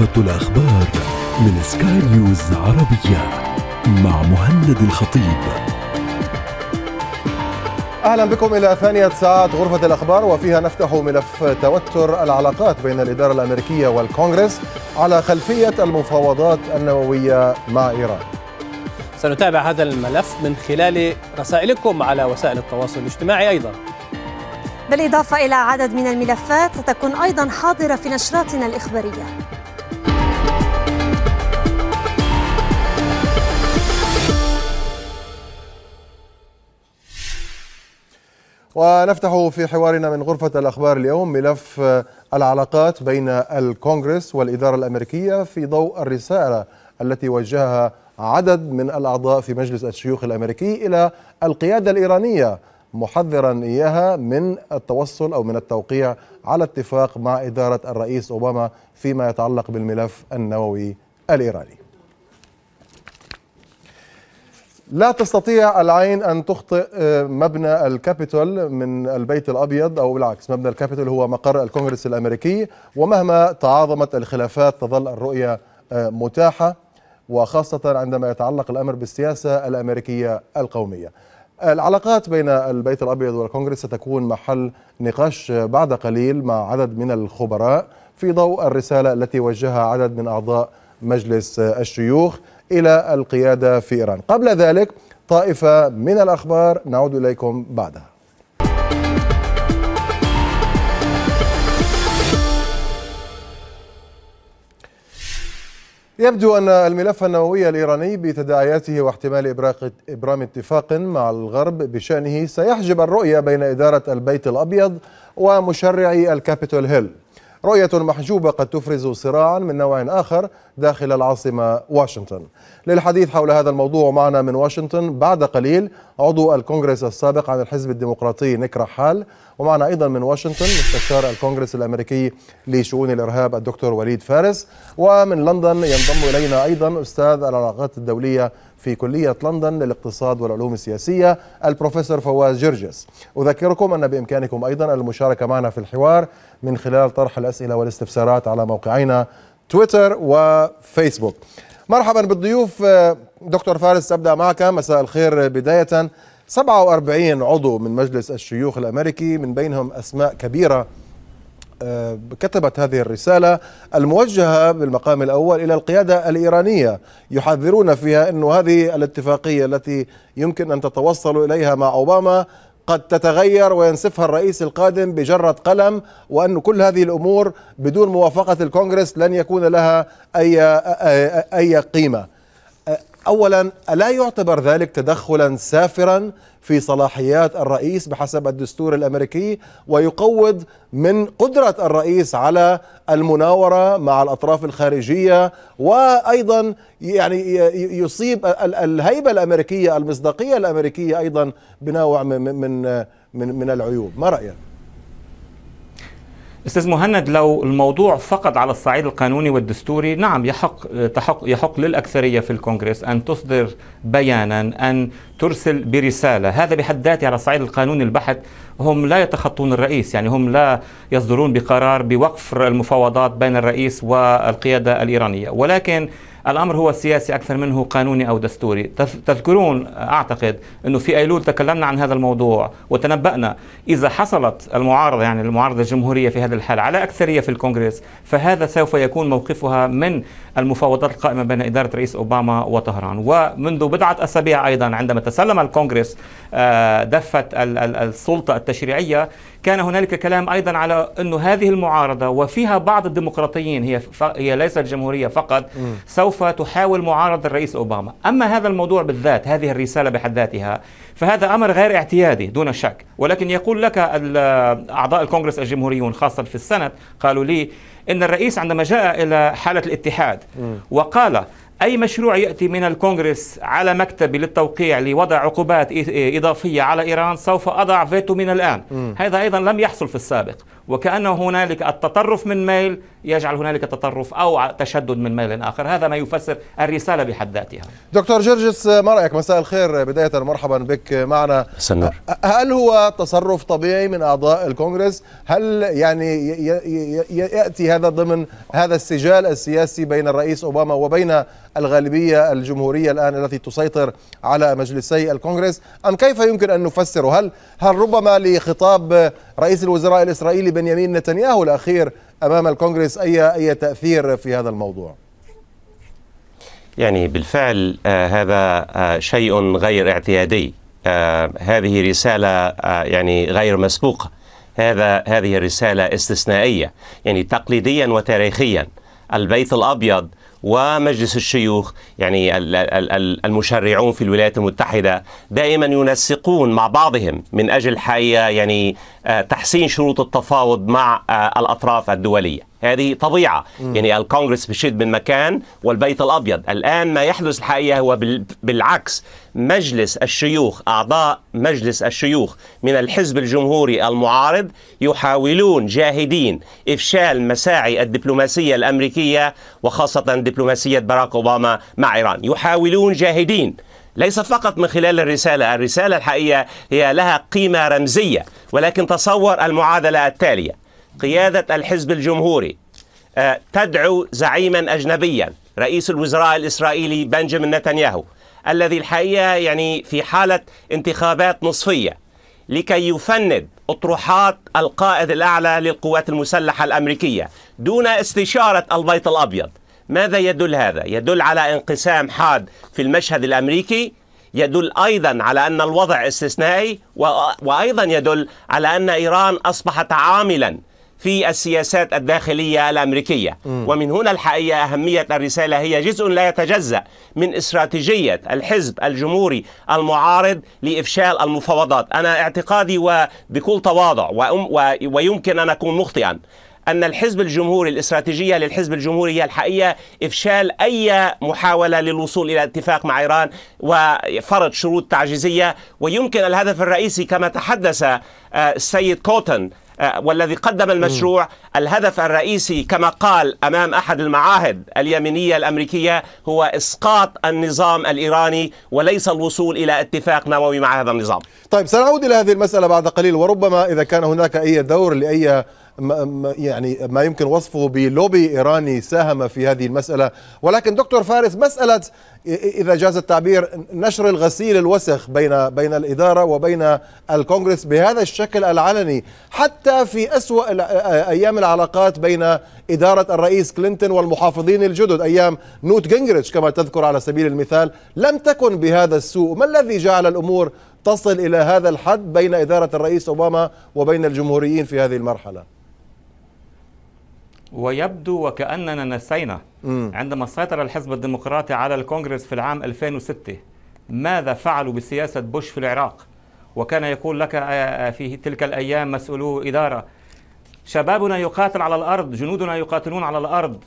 غرفة الأخبار من سكاي نيوز عربية مع مهند الخطيب أهلا بكم إلى ثانية ساعات غرفة الأخبار وفيها نفتح ملف توتر العلاقات بين الإدارة الأمريكية والكونغرس على خلفية المفاوضات النووية مع إيران سنتابع هذا الملف من خلال رسائلكم على وسائل التواصل الاجتماعي أيضا بالإضافة إلى عدد من الملفات ستكون أيضا حاضرة في نشراتنا الإخبارية ونفتح في حوارنا من غرفة الأخبار اليوم ملف العلاقات بين الكونغرس والإدارة الأمريكية في ضوء الرسالة التي وجهها عدد من الأعضاء في مجلس الشيوخ الأمريكي إلى القيادة الإيرانية محذرا إياها من التوصل أو من التوقيع على اتفاق مع إدارة الرئيس أوباما فيما يتعلق بالملف النووي الإيراني لا تستطيع العين أن تخطئ آه، مبنى الكابيتول من البيت الأبيض أو بالعكس مبنى الكابيتول هو مقر الكونغرس الأمريكي ومهما تعاظمت الخلافات تظل الرؤية آه، متاحة وخاصة عندما يتعلق الأمر بالسياسة الأمريكية القومية العلاقات بين البيت الأبيض والكونغرس ستكون محل نقاش بعد قليل مع عدد من الخبراء في ضوء الرسالة التي وجهها عدد من أعضاء مجلس آه، الشيوخ إلى القيادة في إيران قبل ذلك طائفة من الأخبار نعود إليكم بعدها يبدو أن الملف النووي الإيراني بتداعياته واحتمال إبرام اتفاق مع الغرب بشأنه سيحجب الرؤية بين إدارة البيت الأبيض ومشرعي الكابيتول هيل رؤية محجوبة قد تفرز صراعا من نوع آخر داخل العاصمة واشنطن للحديث حول هذا الموضوع معنا من واشنطن بعد قليل عضو الكونغرس السابق عن الحزب الديمقراطي نيك رحال ومعنا أيضا من واشنطن مستشار الكونغرس الأمريكي لشؤون الإرهاب الدكتور وليد فارس ومن لندن ينضم إلينا أيضا أستاذ العلاقات الدولية في كلية لندن للاقتصاد والعلوم السياسية البروفيسور فواز جرجس أذكركم أن بإمكانكم أيضا المشاركة معنا في الحوار من خلال طرح الأسئلة والاستفسارات على موقعينا تويتر وفيسبوك مرحبا بالضيوف دكتور فارس أبدأ معك مساء الخير بداية 47 عضو من مجلس الشيوخ الأمريكي من بينهم أسماء كبيرة آه، كتبت هذه الرسالة الموجهة بالمقام الأول إلى القيادة الإيرانية يحذرون فيها أن هذه الاتفاقية التي يمكن أن تتوصل إليها مع أوباما قد تتغير وينسفها الرئيس القادم بجرة قلم وأن كل هذه الأمور بدون موافقة الكونغرس لن يكون لها أي, أي قيمة أولا ألا يعتبر ذلك تدخلا سافرا في صلاحيات الرئيس بحسب الدستور الأمريكي ويقوض من قدرة الرئيس على المناورة مع الأطراف الخارجية وأيضا يعني يصيب الهيبة الأمريكية المصداقية الأمريكية أيضا بنوع من من من العيوب ما رأيك؟ استاذ مهند لو الموضوع فقط على الصعيد القانوني والدستوري نعم يحق تحق يحق للاكثريه في الكونغرس ان تصدر بيانا ان ترسل برساله هذا بحد ذاته على الصعيد القانوني البحت هم لا يتخطون الرئيس يعني هم لا يصدرون بقرار بوقف المفاوضات بين الرئيس والقياده الايرانيه ولكن الأمر هو سياسي أكثر منه قانوني أو دستوري تذكرون أعتقد أنه في أيلول تكلمنا عن هذا الموضوع وتنبأنا إذا حصلت المعارضة يعني المعارضة الجمهورية في هذا الحال على أكثرية في الكونغرس فهذا سوف يكون موقفها من المفاوضات القائمة بين إدارة رئيس أوباما وطهران ومنذ بضعة أسابيع أيضا عندما تسلم الكونغرس آه، دفة السلطة التشريعية كان هنالك كلام ايضا على انه هذه المعارضه وفيها بعض الديمقراطيين هي هي ليست جمهوريه فقط سوف سوف تحاول معارضة الرئيس أوباما أما هذا الموضوع بالذات هذه الرسالة بحد ذاتها فهذا أمر غير اعتيادي دون شك ولكن يقول لك أعضاء الكونغرس الجمهوريون خاصة في السنة قالوا لي إن الرئيس عندما جاء إلى حالة الاتحاد وقال أي مشروع يأتي من الكونغرس على مكتبي للتوقيع لوضع عقوبات إضافية على إيران سوف أضع فيتو من الآن م. هذا أيضا لم يحصل في السابق وكأنه هنالك التطرف من ميل يجعل هنالك تطرف أو تشدد من ميل آخر هذا ما يفسر الرسالة بحد ذاتها دكتور جرجس ما رأيك مساء الخير بداية مرحبا بك معنا سنر. هل هو تصرف طبيعي من أعضاء الكونغرس هل يعني يأتي هذا ضمن هذا السجال السياسي بين الرئيس أوباما وبين الغالبية الجمهورية الآن التي تسيطر على مجلسي الكونغرس أم كيف يمكن أن نفسره هل, هل ربما لخطاب رئيس الوزراء الإسرائيلي بنيامين نتنياهو الأخير أمام الكونغرس أي أي تأثير في هذا الموضوع؟ يعني بالفعل آه هذا آه شيء غير اعتيادي آه هذه رسالة آه يعني غير مسبوقة هذا هذه رسالة استثنائية يعني تقليديا وتاريخيا البيت الأبيض ومجلس الشيوخ يعني المشرعون في الولايات المتحدة دائما ينسقون مع بعضهم من أجل حقيقة يعني آه، تحسين شروط التفاوض مع آه، الاطراف الدوليه هذه طبيعه م. يعني الكونغرس بيشد من مكان والبيت الابيض الان ما يحدث الحقيقه هو بالعكس مجلس الشيوخ اعضاء مجلس الشيوخ من الحزب الجمهوري المعارض يحاولون جاهدين افشال مساعي الدبلوماسيه الامريكيه وخاصه دبلوماسيه باراك اوباما مع ايران يحاولون جاهدين ليس فقط من خلال الرسالة الرسالة الحقيقية هي لها قيمة رمزية ولكن تصور المعادلة التالية قيادة الحزب الجمهوري آه، تدعو زعيما أجنبيا رئيس الوزراء الإسرائيلي بنجامين نتنياهو الذي الحقيقة يعني في حالة انتخابات نصفية لكي يفند اطروحات القائد الاعلى للقوات المسلحه الامريكيه دون استشاره البيت الابيض ماذا يدل هذا؟ يدل على انقسام حاد في المشهد الامريكي يدل ايضا على ان الوضع استثنائي وايضا يدل على ان ايران اصبحت عاملا في السياسات الداخلية الأمريكية م. ومن هنا الحقيقة أهمية الرسالة هي جزء لا يتجزأ من استراتيجية الحزب الجمهوري المعارض لإفشال المفاوضات أنا اعتقادي وبكل تواضع ويمكن أن أكون مخطئا أن الحزب الجمهوري الاستراتيجية للحزب الجمهوري هي الحقيقة إفشال أي محاولة للوصول إلى اتفاق مع إيران وفرض شروط تعجيزية ويمكن الهدف الرئيسي كما تحدث آه، السيد كوتن آه، والذي قدم المشروع الهدف الرئيسي كما قال امام احد المعاهد اليمينيه الامريكيه هو اسقاط النظام الايراني وليس الوصول الى اتفاق نووي مع هذا النظام. طيب سنعود الى هذه المساله بعد قليل وربما اذا كان هناك اي دور لاي يعني ما يمكن وصفه بلوبي ايراني ساهم في هذه المساله ولكن دكتور فارس مساله اذا جاز التعبير نشر الغسيل الوسخ بين بين الاداره وبين الكونغرس بهذا الشكل العلني حتى في اسوا ايام العلاقات بين اداره الرئيس كلينتون والمحافظين الجدد ايام نوت جينجريتش كما تذكر على سبيل المثال لم تكن بهذا السوء ما الذي جعل الامور تصل الى هذا الحد بين اداره الرئيس اوباما وبين الجمهوريين في هذه المرحله ويبدو وكأننا نسينا عندما سيطر الحزب الديمقراطي على الكونغرس في العام 2006 ماذا فعلوا بسياسة بوش في العراق وكان يقول لك آه، آه، في تلك الأيام مسؤولو إدارة شبابنا يقاتل على الأرض جنودنا يقاتلون على الأرض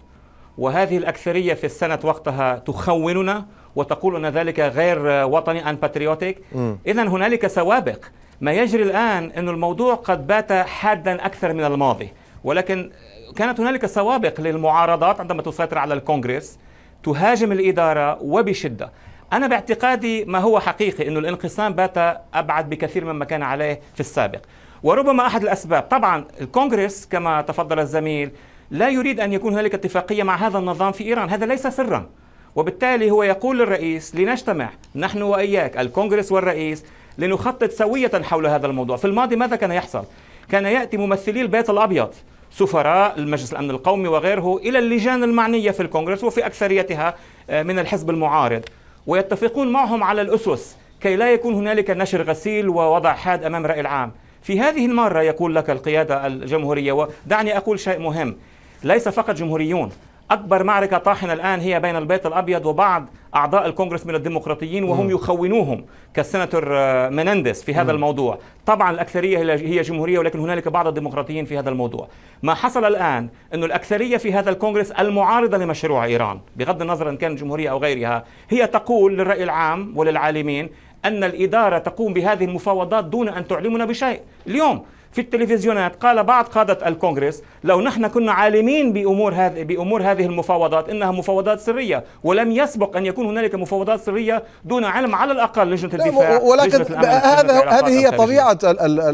وهذه الأكثرية في السنة وقتها تخوننا وتقول أن ذلك غير وطني أن باتريوتيك إذا هنالك سوابق ما يجري الآن أن الموضوع قد بات حادا أكثر من الماضي ولكن كانت هنالك سوابق للمعارضات عندما تسيطر على الكونغرس تهاجم الاداره وبشده أنا باعتقادي ما هو حقيقي أنه الانقسام بات أبعد بكثير مما كان عليه في السابق وربما أحد الأسباب طبعا الكونغرس كما تفضل الزميل لا يريد أن يكون هنالك اتفاقية مع هذا النظام في إيران هذا ليس سرا وبالتالي هو يقول للرئيس لنجتمع نحن وإياك الكونغرس والرئيس لنخطط سوية حول هذا الموضوع في الماضي ماذا كان يحصل؟ كان يأتي ممثلي البيت الأبيض سفراء المجلس الأمن القومي وغيره إلى اللجان المعنية في الكونغرس وفي أكثريتها آه، من الحزب المعارض ويتفقون معهم على الأسس كي لا يكون هنالك نشر غسيل ووضع حاد أمام رأي العام في هذه المرة يقول لك القيادة الجمهورية ودعني أقول شيء مهم ليس فقط جمهوريون أكبر معركة طاحنة الآن هي بين البيت الأبيض وبعض أعضاء الكونغرس من الديمقراطيين وهم م. يخونوهم كالسناتور آه، منندس في هذا م. الموضوع طبعا الأكثرية هي جمهورية ولكن هنالك بعض الديمقراطيين في هذا الموضوع ما حصل الآن أن الأكثرية في هذا الكونغرس المعارضة لمشروع إيران بغض النظر أن كانت جمهورية أو غيرها هي تقول للرأي العام وللعالمين أن الإدارة تقوم بهذه المفاوضات دون أن تعلمنا بشيء اليوم في التلفزيونات قال بعض قادة الكونغرس لو نحن كنا عالمين بأمور هذه بأمور هذه المفاوضات إنها مفاوضات سرية ولم يسبق أن يكون هنالك مفاوضات سرية دون علم على الأقل لجنة الدفاع ولكن هذا هذه هي طبيعة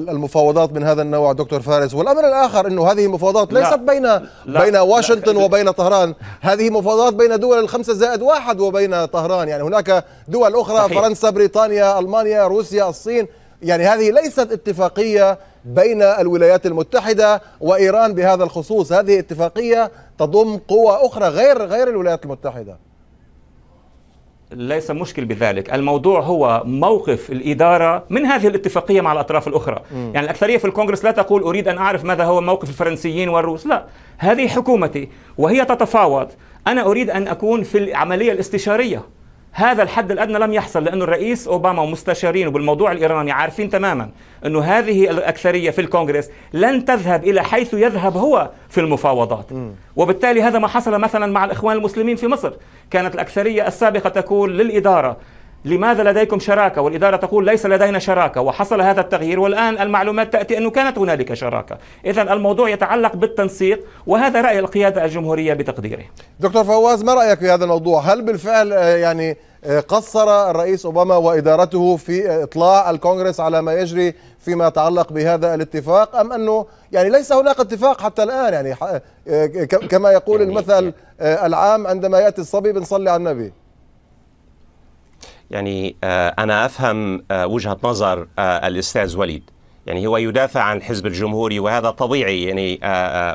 المفاوضات من هذا النوع دكتور فارس والأمر الآخر أنه هذه المفاوضات ليست لا بين لا بين واشنطن لا وبين طهران هذه مفاوضات بين دول الخمسة زائد واحد وبين طهران يعني هناك دول أخرى صحيح. فرنسا بريطانيا ألمانيا روسيا الصين يعني هذه ليست اتفاقية بين الولايات المتحدة وإيران بهذا الخصوص هذه اتفاقية تضم قوى أخرى غير غير الولايات المتحدة ليس مشكل بذلك الموضوع هو موقف الإدارة من هذه الاتفاقية مع الأطراف الأخرى م. يعني الأكثرية في الكونغرس لا تقول أريد أن أعرف ماذا هو موقف الفرنسيين والروس لا هذه حكومتي وهي تتفاوض أنا أريد أن أكون في العملية الاستشارية هذا الحد الادنى لم يحصل لانه الرئيس اوباما ومستشارينه بالموضوع الايراني عارفين تماما انه هذه الاكثريه في الكونغرس لن تذهب الى حيث يذهب هو في المفاوضات م. وبالتالي هذا ما حصل مثلا مع الاخوان المسلمين في مصر كانت الاكثريه السابقه تقول للاداره لماذا لديكم شراكه والاداره تقول ليس لدينا شراكه وحصل هذا التغيير والان المعلومات تاتي انه كانت هنالك شراكه اذا الموضوع يتعلق بالتنسيق وهذا راي القياده الجمهوريه بتقديره دكتور فواز ما رايك في هذا الموضوع هل بالفعل آه، يعني آه، قصر الرئيس اوباما وادارته في اطلاع الكونغرس على ما يجري فيما يتعلق بهذا الاتفاق ام انه يعني ليس هناك اتفاق حتى الان يعني آه، كما يقول يعني المثل يعني العام عندما ياتي الصبي بنصلي على النبي يعني آه، أنا أفهم آه، وجهة نظر آه، الأستاذ وليد يعني هو يدافع عن الحزب الجمهوري وهذا طبيعي يعني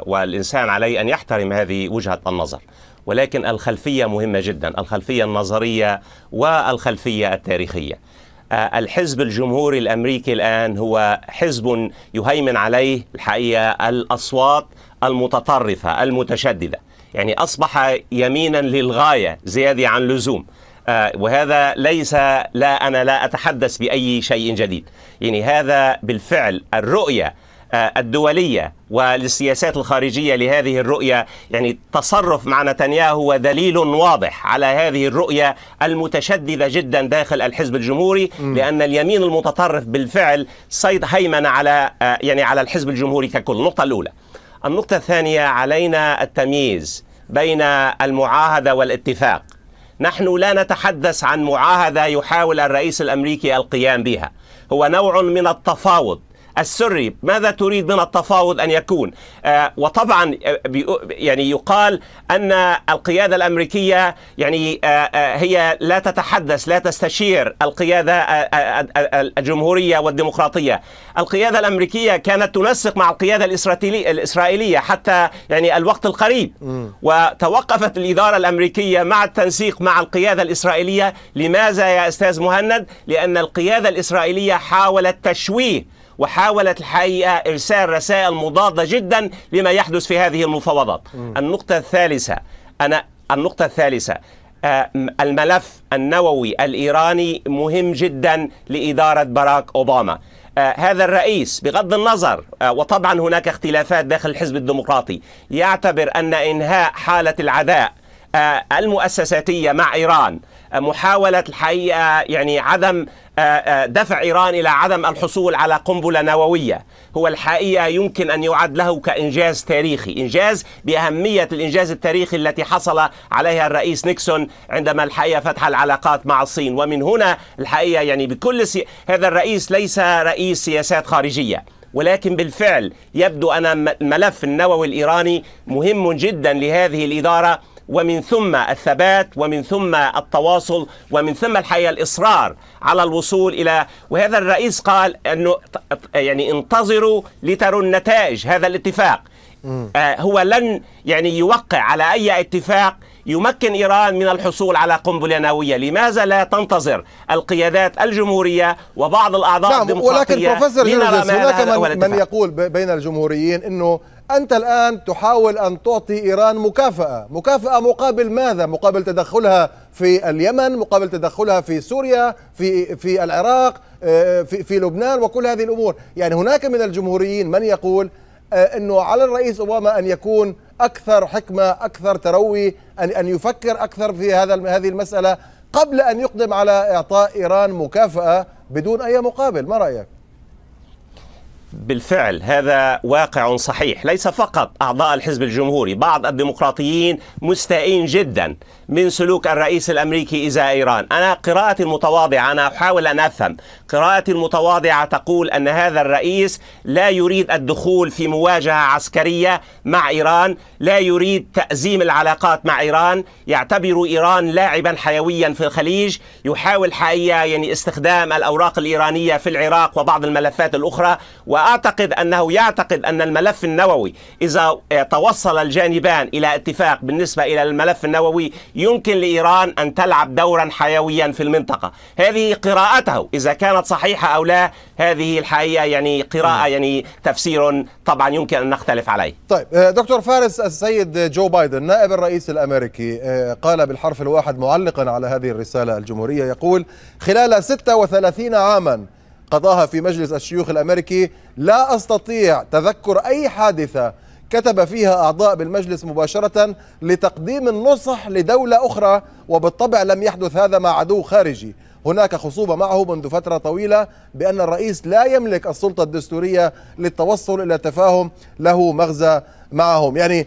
والإنسان عليه أن يحترم هذه وجهة النظر ولكن الخلفية مهمة جدا الخلفية النظرية والخلفية التاريخية الحزب الجمهوري الامريكي الان هو حزب يهيمن عليه الحقيقه الاصوات المتطرفه المتشدده يعني اصبح يمينا للغايه زياده عن اللزوم آه، وهذا ليس لا أنا لا أتحدث بأي شيء جديد يعني هذا بالفعل الرؤية آه، الدولية والسياسات الخارجية لهذه الرؤية يعني تصرف مع نتنياهو دليل واضح على هذه الرؤية المتشددة جدا داخل الحزب الجمهوري م. لأن اليمين المتطرف بالفعل صيد هيمن على آه، يعني على الحزب الجمهوري ككل النقطة الأولى النقطة الثانية علينا التمييز بين المعاهدة والاتفاق نحن لا نتحدث عن معاهدة يحاول الرئيس الأمريكي القيام بها هو نوع من التفاوض السري ماذا تريد من التفاوض أن يكون آه، وطبعا آه، يعني يقال أن القيادة الأمريكية يعني آه، هي لا تتحدث لا تستشير القيادة الجمهورية والديمقراطية القيادة الأمريكية كانت تنسق مع القيادة الإسرائيلية حتى يعني الوقت القريب وتوقفت الإدارة الأمريكية مع التنسيق مع القيادة الإسرائيلية لماذا يا أستاذ مهند؟ لأن القيادة الإسرائيلية حاولت تشويه وحاولت الحقيقة إرسال رسائل مضادة جدا لما يحدث في هذه المفاوضات م. النقطة الثالثة أنا النقطة الثالثة الملف النووي الإيراني مهم جدا لإدارة باراك أوباما آه، هذا الرئيس بغض النظر آه، وطبعا هناك اختلافات داخل الحزب الديمقراطي يعتبر أن إنهاء حالة العداء آه، المؤسساتية مع إيران محاولة الحقيقة آه، يعني عدم آه، آه، دفع إيران إلى عدم الحصول على قنبلة نووية هو الحقيقة يمكن أن يعد له كإنجاز تاريخي إنجاز بأهمية الإنجاز التاريخي التي حصل عليها الرئيس نيكسون عندما الحقيقة فتح العلاقات مع الصين ومن هنا الحقيقة يعني بكل سي... هذا الرئيس ليس رئيس سياسات خارجية ولكن بالفعل يبدو أن الملف النووي الإيراني مهم جدا لهذه الإدارة ومن ثم الثبات ومن ثم التواصل ومن ثم الحقيقه الاصرار على الوصول الى وهذا الرئيس قال انه يعني انتظروا لتروا النتائج هذا الاتفاق آه هو لن يعني يوقع على اي اتفاق يمكن ايران من الحصول على قنبله نوويه، لماذا لا تنتظر القيادات الجمهوريه وبعض الاعضاء نعم الديمقراطيه ولكن بروفيسور هناك من, من يقول بين الجمهوريين انه أنت الآن تحاول أن تعطي إيران مكافأة مكافأة مقابل ماذا؟ مقابل تدخلها في اليمن مقابل تدخلها في سوريا في, في العراق آه، في, في لبنان وكل هذه الأمور يعني هناك من الجمهوريين من يقول آه، أنه على الرئيس أوباما أن يكون أكثر حكمة أكثر تروي أن, أن يفكر أكثر في هذا هذه المسألة قبل أن يقدم على إعطاء إيران مكافأة بدون أي مقابل ما رأيك؟ بالفعل هذا واقع صحيح ليس فقط أعضاء الحزب الجمهوري بعض الديمقراطيين مستائين جدا من سلوك الرئيس الأمريكي إزاء إيران أنا قراءتي المتواضعة أنا أحاول أن أفهم قراءتي المتواضعة تقول أن هذا الرئيس لا يريد الدخول في مواجهة عسكرية مع إيران لا يريد تأزيم العلاقات مع إيران يعتبر إيران لاعبا حيويا في الخليج يحاول حقيقة يعني استخدام الأوراق الإيرانية في العراق وبعض الملفات الأخرى وأعتقد أنه يعتقد أن الملف النووي إذا توصل الجانبان إلى اتفاق بالنسبة إلى الملف النووي يمكن لإيران أن تلعب دورا حيويا في المنطقة هذه قراءته إذا كانت صحيحة أو لا هذه الحقيقة يعني قراءة نعم. يعني تفسير طبعا يمكن أن نختلف عليه طيب آه، دكتور فارس السيد جو بايدن نائب الرئيس الأمريكي آه، قال بالحرف الواحد معلقا على هذه الرسالة الجمهورية يقول خلال 36 عاما قضاها في مجلس الشيوخ الامريكي لا استطيع تذكر اي حادثه كتب فيها اعضاء بالمجلس مباشره لتقديم النصح لدوله اخرى وبالطبع لم يحدث هذا مع عدو خارجي هناك خصوبة معه منذ فترة طويلة بأن الرئيس لا يملك السلطة الدستورية للتوصل إلى تفاهم له مغزى معهم يعني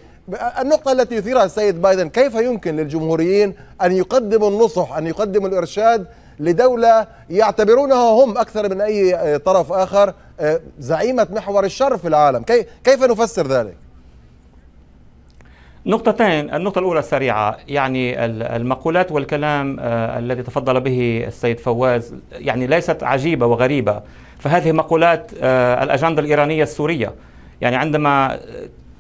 النقطة التي يثيرها السيد بايدن كيف يمكن للجمهوريين أن يقدموا النصح أن يقدموا الإرشاد لدولة يعتبرونها هم أكثر من أي آه، طرف آخر آه، زعيمة محور الشر في العالم كيف نفسر ذلك؟ نقطتين النقطة الأولى سريعة يعني المقولات والكلام آه، الذي تفضل به السيد فواز يعني ليست عجيبة وغريبة فهذه مقولات الأجندة الإيرانية السورية يعني عندما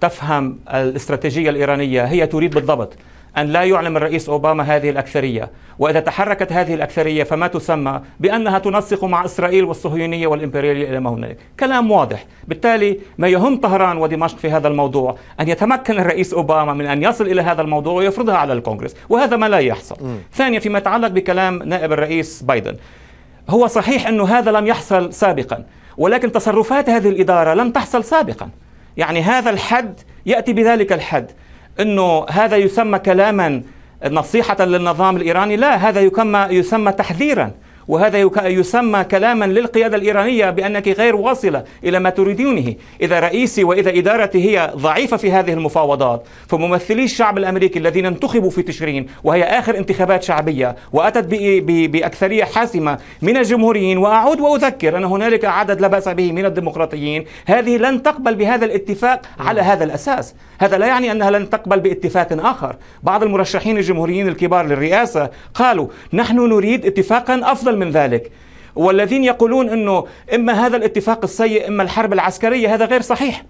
تفهم الاستراتيجية الإيرانية هي تريد بالضبط أن لا يعلم الرئيس أوباما هذه الأكثرية وإذا تحركت هذه الأكثرية فما تسمى بأنها تنسق مع إسرائيل والصهيونية والإمبريالية إلى ما هنالك كلام واضح بالتالي ما يهم طهران ودمشق في هذا الموضوع أن يتمكن الرئيس أوباما من أن يصل إلى هذا الموضوع ويفرضها على الكونغرس وهذا ما لا يحصل م. ثانيا فيما يتعلق بكلام نائب الرئيس بايدن هو صحيح أنه هذا لم يحصل سابقا ولكن تصرفات هذه الإدارة لم تحصل سابقا يعني هذا الحد يأتي بذلك الحد انه هذا يسمى كلاما نصيحه للنظام الايراني لا هذا يسمى تحذيرا وهذا يسمى كلاما للقيادة الإيرانية بأنك غير واصلة إلى ما تريدونه إذا رئيسي وإذا إدارتي هي ضعيفة في هذه المفاوضات فممثلي الشعب الأمريكي الذين انتخبوا في تشرين وهي آخر انتخابات شعبية وأتت بأكثرية حاسمة من الجمهوريين وأعود وأذكر أن هنالك عدد لا بأس به من الديمقراطيين هذه لن تقبل بهذا الاتفاق على هذا الأساس هذا لا يعني أنها لن تقبل باتفاق آخر بعض المرشحين الجمهوريين الكبار للرئاسة قالوا نحن نريد اتفاقا أفضل أفضل من ذلك والذين يقولون أنه إما هذا الاتفاق السيء إما الحرب العسكرية هذا غير صحيح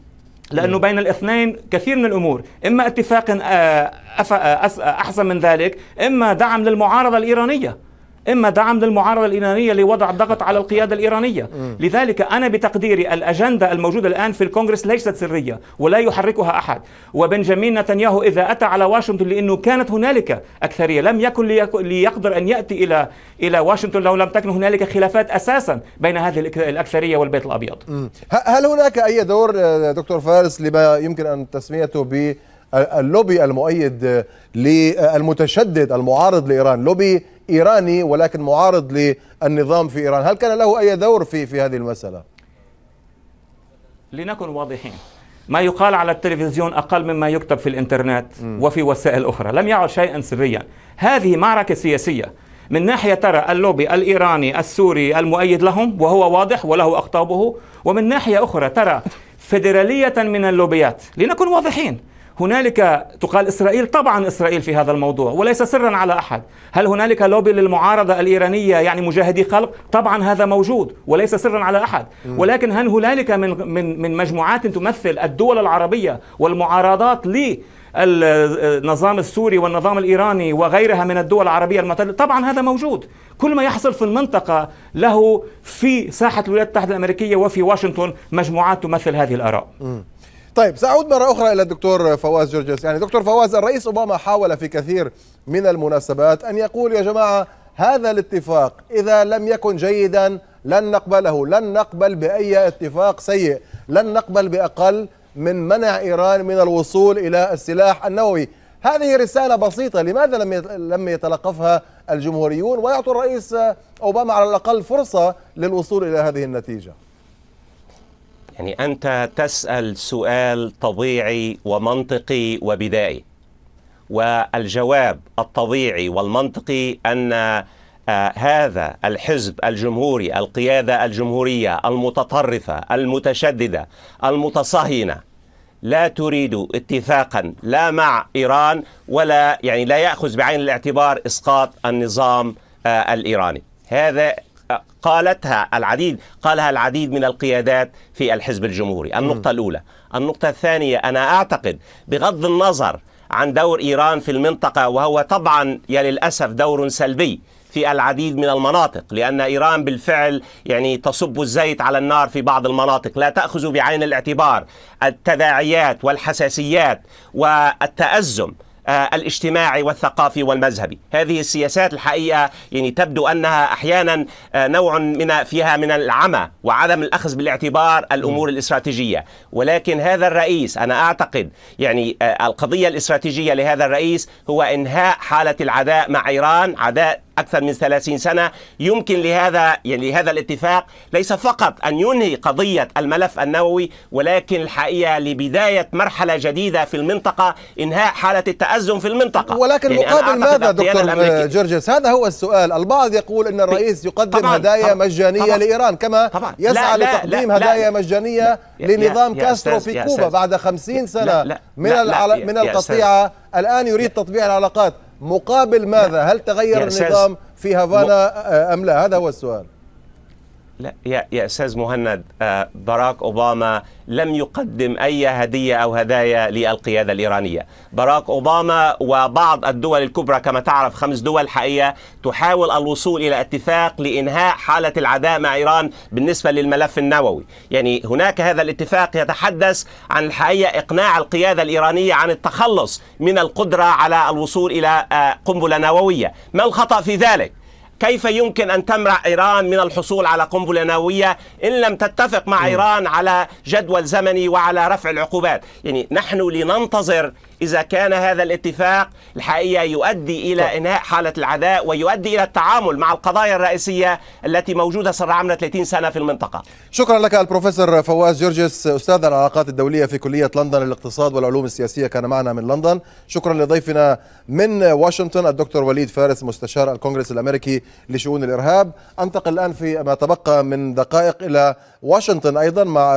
لأنه بين الاثنين كثير من الأمور إما اتفاق آه، آه، أحسن من ذلك إما دعم للمعارضة الإيرانية إما دعم للمعارضة الإيرانية لوضع الضغط على القيادة الإيرانية لذلك أنا بتقديري الأجندة الموجودة الآن في الكونغرس ليست سرية ولا يحركها أحد وبنجامين نتنياهو إذا أتى على واشنطن لأنه كانت هنالك أكثرية لم يكن ليقدر أن يأتي إلى إلى واشنطن لو لم تكن هنالك خلافات أساسا بين هذه الأكثرية والبيت الأبيض هل هناك أي دور آه، دكتور فارس لما يمكن أن تسميته ب اللوبي المؤيد للمتشدد المعارض لايران لوبي ايراني ولكن معارض للنظام في ايران هل كان له اي دور في في هذه المساله لنكن واضحين ما يقال على التلفزيون اقل مما يكتب في الانترنت م. وفي وسائل اخرى لم يعد شيئا سريا هذه معركه سياسيه من ناحية ترى اللوبي الإيراني السوري المؤيد لهم وهو واضح وله اقطابه ومن ناحية أخرى ترى فدرالية من اللوبيات لنكن واضحين هنالك تقال إسرائيل طبعا إسرائيل في هذا الموضوع وليس سرا على أحد هل هنالك لوبي للمعارضة الإيرانية يعني مجاهدي خلق طبعا هذا موجود وليس سرا على أحد ولكن هل هنالك من, من, من مجموعات تمثل الدول العربية والمعارضات لي النظام السوري والنظام الإيراني وغيرها من الدول العربية المعتدلة طبعا هذا موجود كل ما يحصل في المنطقة له في ساحة الولايات المتحدة الأمريكية وفي واشنطن مجموعات تمثل هذه الآراء طيب سأعود مرة أخرى إلى الدكتور فواز جورجس يعني دكتور فواز الرئيس أوباما حاول في كثير من المناسبات أن يقول يا جماعة هذا الاتفاق إذا لم يكن جيدا لن نقبله لن نقبل بأي اتفاق سيء لن نقبل بأقل من منع إيران من الوصول إلى السلاح النووي هذه رسالة بسيطة لماذا لم لم يتلقفها الجمهوريون ويعطوا الرئيس أوباما على الأقل فرصة للوصول إلى هذه النتيجة يعني أنت تسأل سؤال طبيعي ومنطقي وبدائي والجواب الطبيعي والمنطقي أن آه، هذا الحزب الجمهوري القيادة الجمهورية المتطرفة المتشددة المتصهينة لا تريد اتفاقا لا مع إيران ولا يعني لا يأخذ بعين الاعتبار إسقاط النظام آه، الإيراني هذا قالتها العديد قالها العديد من القيادات في الحزب الجمهوري النقطة الأولى النقطة الثانية أنا أعتقد بغض النظر عن دور إيران في المنطقة وهو طبعا يا للأسف دور سلبي في العديد من المناطق لأن إيران بالفعل يعني تصب الزيت على النار في بعض المناطق لا تأخذ بعين الاعتبار التداعيات والحساسيات والتأزم آه، الاجتماعي والثقافي والمذهبي هذه السياسات الحقيقة يعني تبدو أنها أحيانا آه، نوع من فيها من العمى وعدم الأخذ بالاعتبار الأمور الاستراتيجية ولكن هذا الرئيس أنا أعتقد يعني آه، القضية الاستراتيجية لهذا الرئيس هو إنهاء حالة العداء مع إيران عداء أكثر من 30 سنة يمكن لهذا يعني لهذا الاتفاق ليس فقط أن ينهي قضية الملف النووي ولكن الحقيقة لبداية مرحلة جديدة في المنطقة إنهاء حالة التأزم في المنطقة ولكن يعني مقابل ماذا دكتور جورجس هذا هو السؤال البعض يقول أن الرئيس يقدم هدايا طبعاً مجانية طبعاً لإيران كما طبعاً يسعى لا لتقديم لا هدايا لا مجانية لا لنظام كاسترو في كوبا بعد 50 سنة لا لا من, لا لا من القطيعة الآن يريد تطبيع العلاقات مقابل ماذا هل تغير يعني النظام في هافانا أم لا هذا هو السؤال لا يا, يا استاذ مهند آه، باراك اوباما لم يقدم اي هديه او هدايا للقياده الايرانيه باراك اوباما وبعض الدول الكبرى كما تعرف خمس دول حقيقه تحاول الوصول الى اتفاق لانهاء حاله العداء مع ايران بالنسبه للملف النووي يعني هناك هذا الاتفاق يتحدث عن الحقيقه اقناع القياده الايرانيه عن التخلص من القدره على الوصول الى آه، قنبله نوويه ما الخطا في ذلك كيف يمكن أن تمنع إيران من الحصول على قنبلة نووية إن لم تتفق مع إيران على جدول زمني وعلى رفع العقوبات يعني نحن لننتظر إذا كان هذا الاتفاق الحقيقة يؤدي إلى طيب. إنهاء حالة العداء ويؤدي إلى التعامل مع القضايا الرئيسية التي موجودة صار عامنا 30 سنة في المنطقة شكرا لك البروفيسور فواز جورجس أستاذ العلاقات الدولية في كلية لندن للاقتصاد والعلوم السياسية كان معنا من لندن شكرا لضيفنا من واشنطن الدكتور وليد فارس مستشار الكونغرس الأمريكي لشؤون الإرهاب أنتقل الآن في ما تبقى من دقائق إلى واشنطن أيضا مع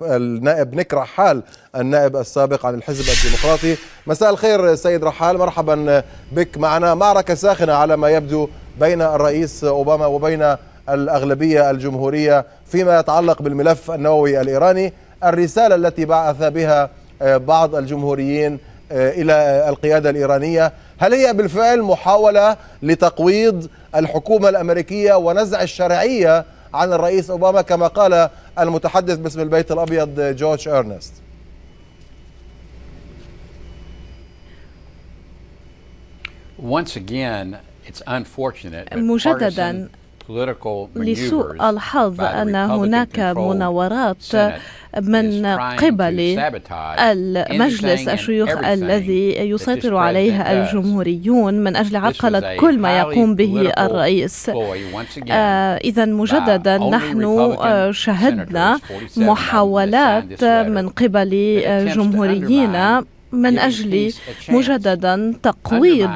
النائب نكرة حال النائب السابق عن الحزب الديمقراطي مساء الخير سيد رحال مرحبا بك معنا معركة ساخنة على ما يبدو بين الرئيس أوباما وبين الأغلبية الجمهورية فيما يتعلق بالملف النووي الإيراني الرسالة التي بعث بها آه، بعض الجمهوريين آه، إلى القيادة الإيرانية هل هي بالفعل محاولة لتقويض الحكومة الأمريكية ونزع الشرعية عن الرئيس أوباما كما قال المتحدث باسم البيت الأبيض جورج أرنست مجددا لسوء الحظ أن هناك مناورات من قبل المجلس الشيوخ الذي يسيطر عليه الجمهوريون من أجل عرقلة كل ما يقوم به الرئيس آه، إذا مجددا نحن آه، شهدنا محاولات من قبل جمهوريين من أجل مجددا تقويض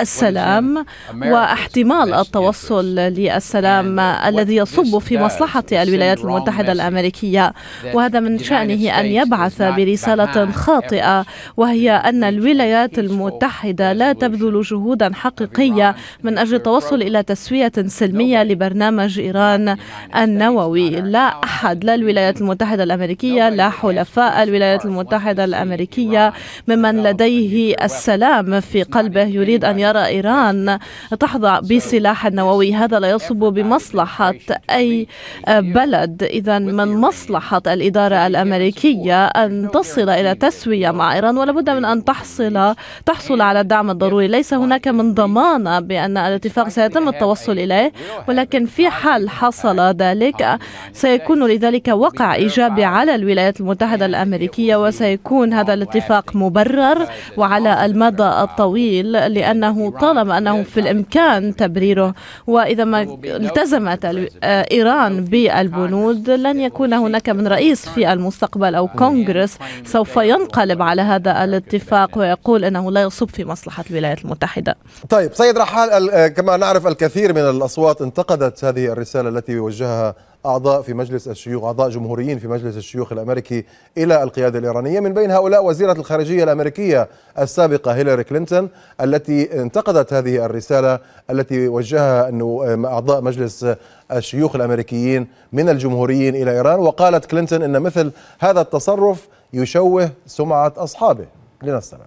السلام واحتمال التوصل للسلام الذي يصب في مصلحة الولايات المتحدة الأمريكية وهذا من شأنه أن يبعث برسالة خاطئة وهي أن الولايات المتحدة لا تبذل جهودا حقيقية من أجل التوصل إلى تسوية سلمية لبرنامج إيران النووي لا أحد لا الولايات المتحدة الأمريكية لا حلفاء الولايات المتحدة الأمريكية ممن لديه السلام في قلبه يريد أن يرى إيران تحظى بسلاح نووي هذا لا يصب بمصلحة أي بلد إذا من مصلحة الإدارة الأمريكية أن تصل إلى تسوية مع إيران ولابد من أن تحصل تحصل على الدعم الضروري ليس هناك من ضمانة بأن الاتفاق سيتم التوصل إليه ولكن في حال حصل ذلك سيكون لذلك وقع إيجابي على الولايات المتحدة الأمريكية وسيكون هذا الاتفاق مبرر وعلى المدى الطويل لأنه طالما أنه في الإمكان تبريره وإذا ما التزمت آه، إيران بالبنود لن يكون هناك من رئيس في المستقبل أو كونغرس سوف ينقلب على هذا الاتفاق ويقول أنه لا يصب في مصلحة الولايات المتحدة طيب سيد رحال آه، كما نعرف الكثير من الأصوات انتقدت هذه الرسالة التي وجهها أعضاء في مجلس الشيوخ أعضاء جمهوريين في مجلس الشيوخ الأمريكي إلى القيادة الإيرانية من بين هؤلاء وزيرة الخارجية الأمريكية السابقة هيلاري كلينتون التي انتقدت هذه الرسالة التي وجهها أنه أعضاء مجلس الشيوخ الأمريكيين من الجمهوريين إلى إيران وقالت كلينتون أن مثل هذا التصرف يشوه سمعة أصحابه لنستمع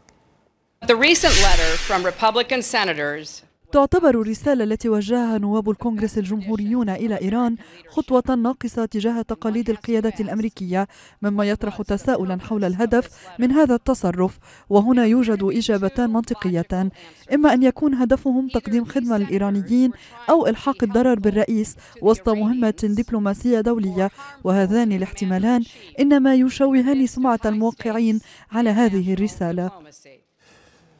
The recent letter from Republican senators تعتبر الرسالة التي وجهها نواب الكونغرس الجمهوريون إلى إيران خطوة ناقصة تجاه تقاليد القيادة الأمريكية مما يطرح تساؤلا حول الهدف من هذا التصرف وهنا يوجد إجابتان منطقيتان إما أن يكون هدفهم تقديم خدمة للإيرانيين أو إلحاق الضرر بالرئيس وسط مهمة دبلوماسية دولية وهذان الاحتمالان إنما يشوهان سمعة الموقعين على هذه الرسالة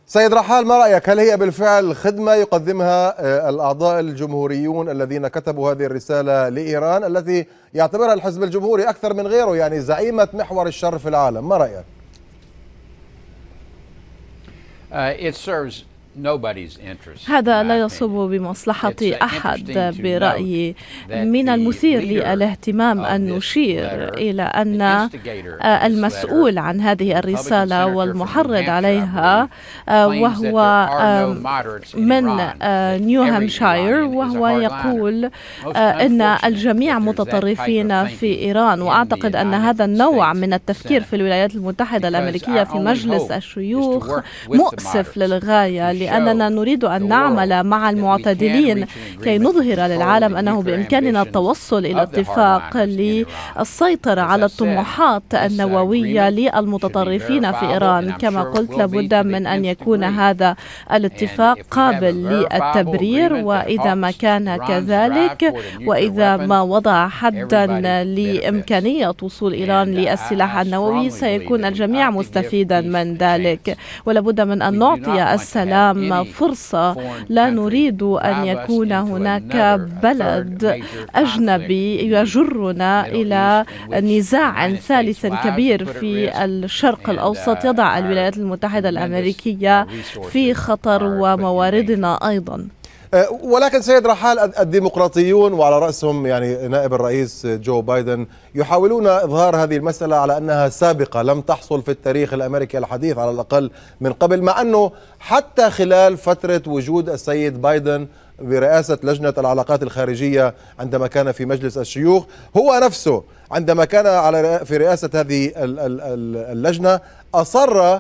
سيد رحال ما رأيك هل هي بالفعل خدمة يقدمها آه، الأعضاء الجمهوريون الذين كتبوا هذه الرسالة لإيران التي يعتبرها الحزب الجمهوري أكثر من غيره يعني زعيمة محور الشر في العالم ما رأيك؟ Uh, it serves هذا لا يصب بمصلحة uh, أحد برأيي من المثير للاهتمام أن نشير إلى أن آه، المسؤول عن هذه الرسالة والمحرض عليها آه، وهو من نيو هامشاير آه، وهو يقول أن الجميع متطرفين في إيران وأعتقد أن هذا النوع من التفكير في الولايات المتحدة الأمريكية في مجلس الشيوخ مؤسف للغاية لأننا نريد أن نعمل مع المعتدلين كي نظهر للعالم أنه بإمكاننا التوصل إلى اتفاق للسيطرة على الطموحات uh, النووية للمتطرفين في إيران كما قلت لابد من أن يكون هذا الاتفاق قابل للتبرير وإذا ما كان كذلك وإذا ما وضع حدا لإمكانية وصول إيران uh, للسلاح النووي سيكون الجميع مستفيدا من ذلك ولابد من أن نعطي السلام عدم فرصة لا نريد أن يكون هناك بلد أجنبي يجرنا إلى نزاع ثالث كبير في الشرق الأوسط uh, يضع الولايات المتحدة الأمريكية في خطر ومواردنا أيضا أه، ولكن سيد رحال الديمقراطيون وعلى رأسهم يعني نائب الرئيس جو بايدن يحاولون إظهار هذه المسألة على أنها سابقة لم تحصل في التاريخ الأمريكي الحديث على الأقل من قبل مع أنه حتى خلال فترة وجود السيد بايدن برئاسة لجنة العلاقات الخارجية عندما كان في مجلس الشيوخ هو نفسه عندما كان على في رئاسة هذه اللجنة أصر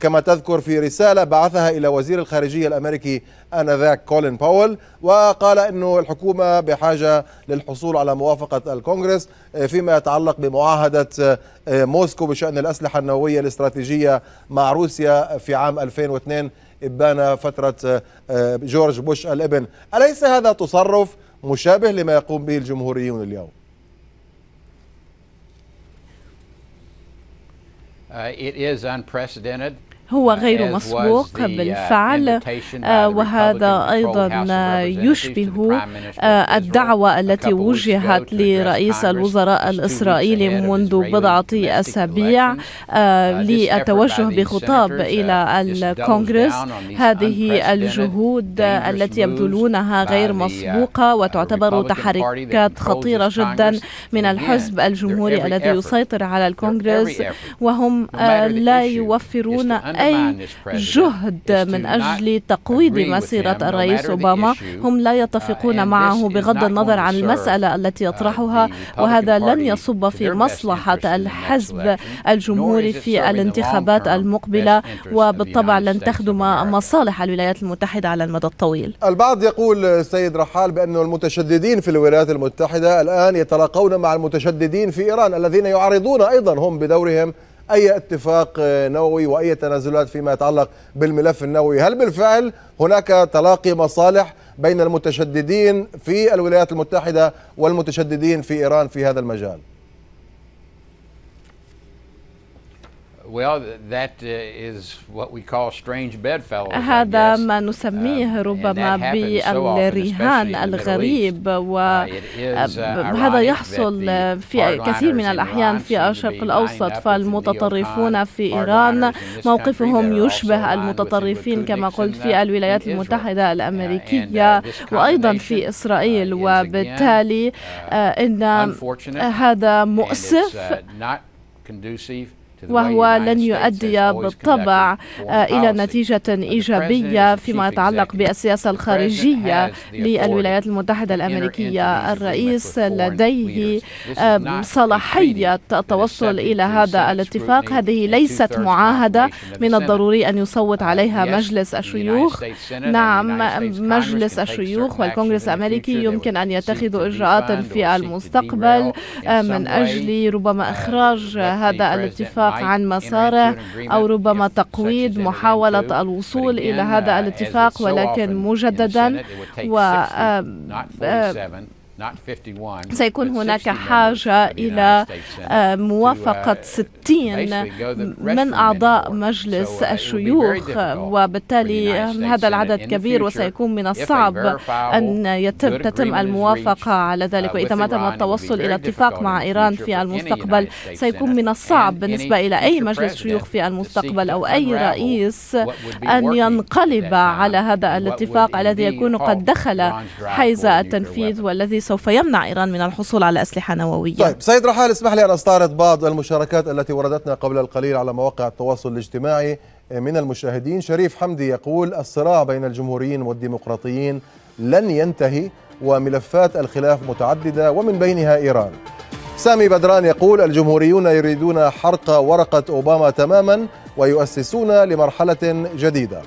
كما تذكر في رسالة بعثها إلى وزير الخارجية الأمريكي آنذاك كولين باول وقال أنه الحكومة بحاجة للحصول على موافقة الكونغرس آه، فيما يتعلق بمعاهدة آه، آه، موسكو بشأن الأسلحة النووية الاستراتيجية مع روسيا في عام 2002 إبان فترة جورج بوش الابن أليس هذا تصرف مشابه لما يقوم به الجمهوريون اليوم؟ Uh, it is unprecedented. هو غير مسبوق uh, بالفعل آه، وهذا أيضا يشبه آه، الدعوة التي وجهت لرئيس الوزراء الإسرائيلي منذ بضعة أسابيع للتوجه آه، uh, بخطاب إلى uh, الكونغرس هذه الجهود التي يبذلونها غير مسبوقة وتعتبر تحركات خطيرة جدا من الحزب الجمهوري الذي يسيطر على الكونغرس وهم لا يوفرون أي جهد من أجل تقويض مسيرة الرئيس أوباما هم لا uh, يتفقون معه بغض النظر عن المسألة uh, التي يطرحها وهذا لن يصب في مصلحة الحزب الجمهوري في الانتخابات المقبلة وبالطبع لن تخدم مصالح الولايات المتحدة على المدى الطويل البعض يقول سيد رحال بأن المتشددين في الولايات المتحدة الآن يتلاقون مع المتشددين في إيران الذين يعارضون أيضا هم بدورهم أي اتفاق نووي وأي تنازلات فيما يتعلق بالملف النووي هل بالفعل هناك تلاقي مصالح بين المتشددين في الولايات المتحدة والمتشددين في إيران في هذا المجال؟ Well, that uh, is what we call strange bedfellows, هذا ما نسميه um, ربما بالرهان الغريب وهذا uh, uh, يحصل في كثير من الأحيان في الشرق الأوسط فالمتطرفون في إيران موقفهم يشبه المتطرفين كما قلت في الولايات المتحدة الأمريكية وأيضا في إسرائيل وبالتالي آه، إن هذا مؤسف وهو لن يؤدي بالطبع آه، إلى نتيجة إيجابية فيما يتعلق بالسياسة الخارجية للولايات المتحدة الأمريكية الرئيس لديه آه، صلاحية التوصل إلى هذا الاتفاق هذه ليست معاهدة من الضروري أن يصوت uh, عليها مجلس الشيوخ نعم مجلس الشيوخ والكونغرس الأمريكي يمكن أن يتخذوا إجراءات في المستقبل آه، من أجل ربما uh, إخراج هذا الاتفاق عن مسار أو ربما تقويض محاولة الوصول إلى هذا الاتفاق ولكن مجددا و سيكون هناك حاجة إلى آه، uh, موافقة 60 من أعضاء مجلس uh, الشيوخ وبالتالي هذا العدد كبير وسيكون من الصعب أن يتم تتم الموافقة على ذلك uh, وإذا ما تم التوصل إلى اتفاق مع إيران في المستقبل سيكون من الصعب بالنسبة إلى أي مجلس شيوخ في المستقبل أو أي رئيس أن ينقلب على هذا الاتفاق الذي يكون قد دخل حيز التنفيذ والذي سوف يمنع إيران من الحصول على أسلحة نووية طيب سيد رحال اسمح لي أن أستعرض بعض المشاركات التي وردتنا قبل القليل على مواقع التواصل الاجتماعي من المشاهدين شريف حمدي يقول الصراع بين الجمهوريين والديمقراطيين لن ينتهي وملفات الخلاف متعددة ومن بينها إيران سامي بدران يقول الجمهوريون يريدون حرق ورقة أوباما تماما ويؤسسون لمرحلة جديدة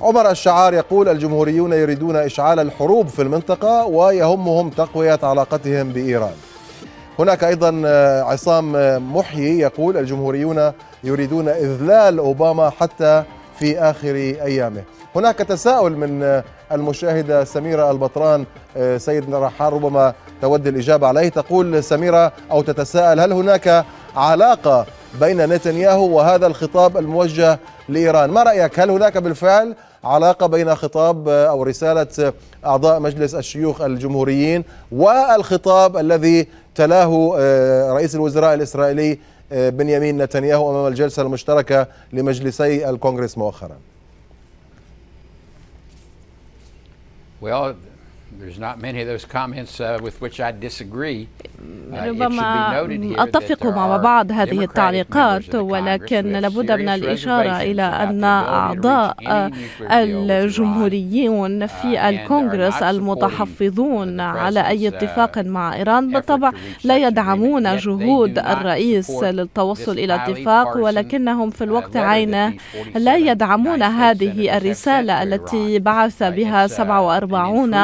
عمر الشعار يقول الجمهوريون يريدون إشعال الحروب في المنطقة ويهمهم تقوية علاقتهم بإيران هناك أيضا آه، عصام آه، محيي يقول الجمهوريون يريدون إذلال أوباما حتى في آخر أيامه هناك تساؤل من آه، المشاهدة سميرة البطران سيد رحال ربما تود الإجابة عليه تقول سميرة أو تتساءل هل هناك علاقة بين نتنياهو وهذا الخطاب الموجه لإيران ما رأيك هل هناك بالفعل علاقة بين خطاب آه، أو رسالة آه، أعضاء مجلس الشيوخ الجمهوريين والخطاب الذي تلاه آه، رئيس الوزراء الإسرائيلي بنيامين نتنياهو أمام الجلسة المشتركة لمجلسي الكونغرس مؤخراً. Well, there's not many of those comments uh, with which I disagree. Uh, ربما أتفق مع بعض هذه التعليقات ولكن لابد من الإشارة إلى أن أعضاء آه، الجمهوريون uh, في الكونغرس المتحفظون على أي uh, اتفاق مع إيران بالطبع لا يدعمون جهود الرئيس للتوصل إلى اتفاق ولكنهم في الوقت عينه لا يدعمون هذه الرسالة التي بعث بها 47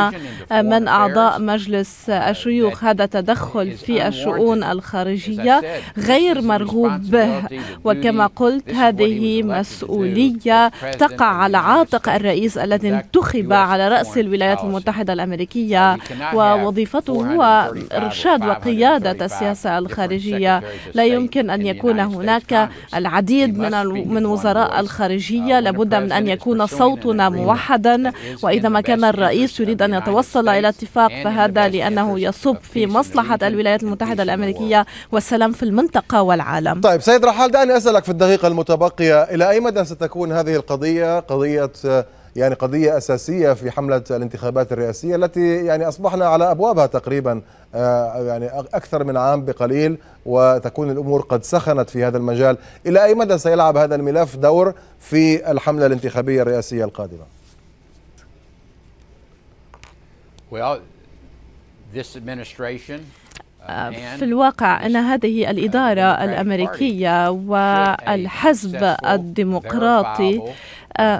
من أعضاء مجلس uh, الشيوخ هذا تدخل في الشؤون الخارجية غير مرغوب به وكما قلت هذه مسؤولية تقع على عاتق الرئيس الذي انتخب على رأس الولايات المتحدة الأمريكية ووظيفته هو إرشاد وقيادة السياسة الخارجية لا يمكن أن يكون هناك العديد من من وزراء الخارجية لابد من أن يكون صوتنا موحدا وإذا ما كان الرئيس يريد أن يتوسط وصل إلى اتفاق فهذا لأنه يصب في مصلحة الولايات المتحدة الأمريكية والسلام في المنطقة والعالم طيب سيد رحال دعني أسألك في الدقيقة المتبقية إلى أي مدى ستكون هذه القضية قضية يعني قضية أساسية في حملة الانتخابات الرئاسية التي يعني أصبحنا على أبوابها تقريبا آه، يعني أكثر من عام بقليل وتكون الأمور قد سخنت في هذا المجال إلى أي مدى سيلعب هذا الملف دور في الحملة الانتخابية الرئاسية القادمة؟ Uh, آه، في الواقع أن هذه الإدارة الأمريكية والحزب الديمقراطي آه،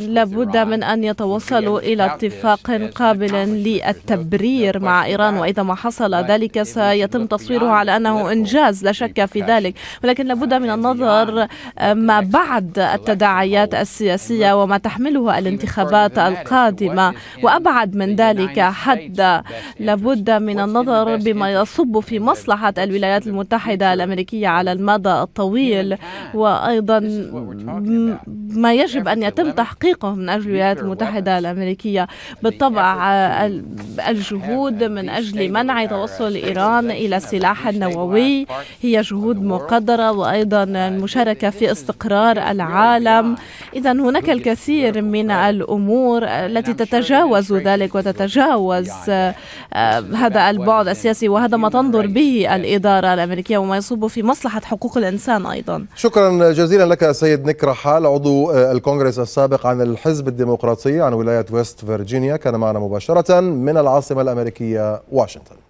لابد من أن يتوصلوا إلى اتفاق قابل للتبرير مع إيران وإذا ما حصل ذلك سيتم تصويره على أنه إنجاز لا شك في ذلك ولكن لابد من النظر آه، ما بعد التداعيات السياسية وما تحمله الانتخابات القادمة وأبعد من ذلك حد لابد من النظر بما يصب في مصلحة الولايات المتحدة الأمريكية على المدى الطويل وأيضا ما يجب أن يتم تحقيقه من أجل الولايات المتحدة الأمريكية بالطبع آه، الجهود من أجل منع توصل إيران إلى السلاح النووي هي جهود مقدرة وأيضا المشاركة في استقرار العالم إذا هناك الكثير من الأمور التي تتجاوز ذلك وتتجاوز آه، هذا البعد السياسي وهذا ما تنظر به الإدارة الأمريكية وما يصب في مصلحة حقوق الإنسان أيضا شكرا جزيلا لك سيد نكرحال عضو آه، الكونغرس السابق عن الحزب الديمقراطي عن ولاية ويست فيرجينيا كان معنا مباشرة من العاصمة الأمريكية واشنطن